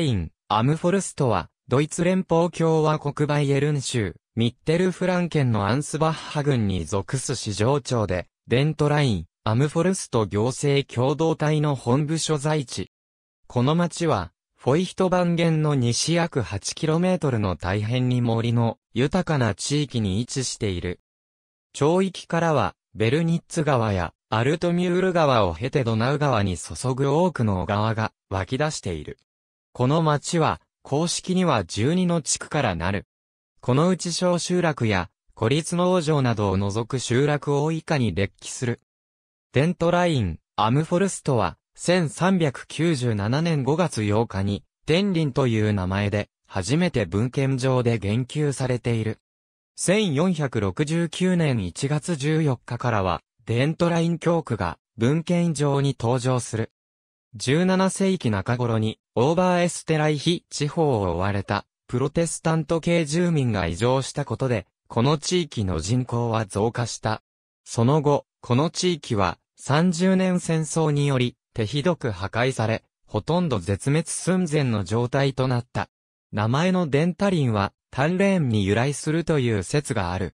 イン、アムフォルストは、ドイツ連邦共和国バイエルン州、ミッテルフラン県のアンスバッハ郡に属す市場長で、デントライン、アムフォルスト行政共同体の本部所在地。この町は、フォイヒトバンゲンの西約 8km の大変に森の豊かな地域に位置している。町域からは、ベルニッツ川やアルトミュール川を経てドナウ川に注ぐ多くの小川が湧き出している。この町は、公式には12の地区からなる。このうち小集落や、孤立農場などを除く集落を以下に列記する。デントライン、アムフォルストは、1397年5月8日に、天林という名前で、初めて文献上で言及されている。1469年1月14日からは、デントライン教区が文献上に登場する。17世紀中頃に、オーバーエステライヒ地方を追われた、プロテスタント系住民が移常したことで、この地域の人口は増加した。その後、この地域は、30年戦争により、手ひどく破壊され、ほとんど絶滅寸前の状態となった。名前のデンタリンは、タンレーンに由来するという説がある。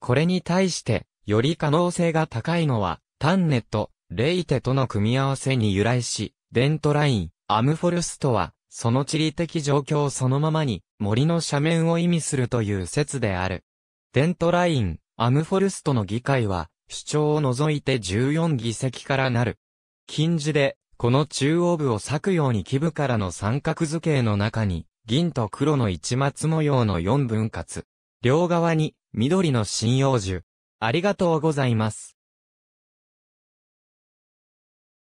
これに対して、より可能性が高いのは、タンネとレイテとの組み合わせに由来し、デントライン、アムフォルスとは、その地理的状況そのままに森の斜面を意味するという説である。デントライン、アムフォルストの議会は、主張を除いて14議席からなる。近似で、この中央部を裂くように基部からの三角図形の中に、銀と黒の市松模様の四分割。両側に、緑の針葉樹。ありがとうございます。